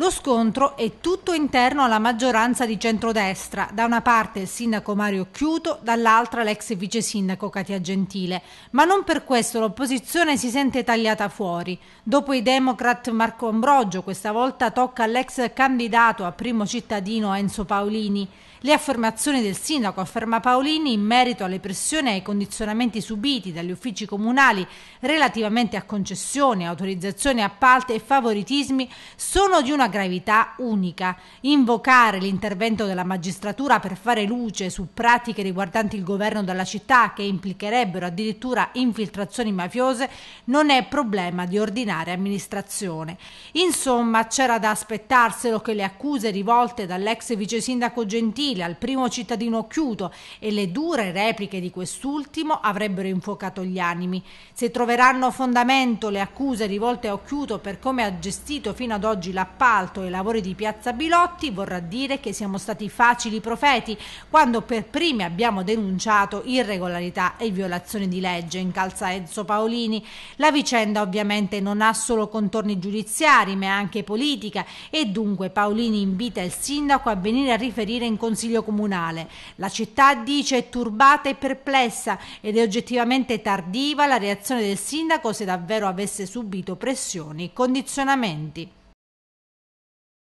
Lo scontro è tutto interno alla maggioranza di centrodestra, da una parte il sindaco Mario Chiuto, dall'altra l'ex vice sindaco Katia Gentile, ma non per questo l'opposizione si sente tagliata fuori. Dopo i democrat Marco Ambrogio, questa volta tocca all'ex candidato a primo cittadino Enzo Paolini. Le affermazioni del sindaco, afferma Paolini, in merito alle pressioni e ai condizionamenti subiti dagli uffici comunali relativamente a concessioni, autorizzazioni, appalti e favoritismi sono di una gravità unica, invocare l'intervento della magistratura per fare luce su pratiche riguardanti il governo della città che implicherebbero addirittura infiltrazioni mafiose non è problema di ordinaria amministrazione. Insomma, c'era da aspettarselo che le accuse rivolte dall'ex vice sindaco Gentile al primo cittadino Chiuto e le dure repliche di quest'ultimo avrebbero infuocato gli animi. Se troveranno fondamento le accuse rivolte a Occhiuto per come ha gestito fino ad oggi l'appalto asfalto e i lavori di Piazza Bilotti vorrà dire che siamo stati facili profeti quando per primi abbiamo denunciato irregolarità e violazioni di legge in calza Enzo Paolini. La vicenda ovviamente non ha solo contorni giudiziari ma anche politica e dunque Paolini invita il sindaco a venire a riferire in consiglio comunale. La città dice è turbata e perplessa ed è oggettivamente tardiva la reazione del sindaco se davvero avesse subito pressioni e condizionamenti.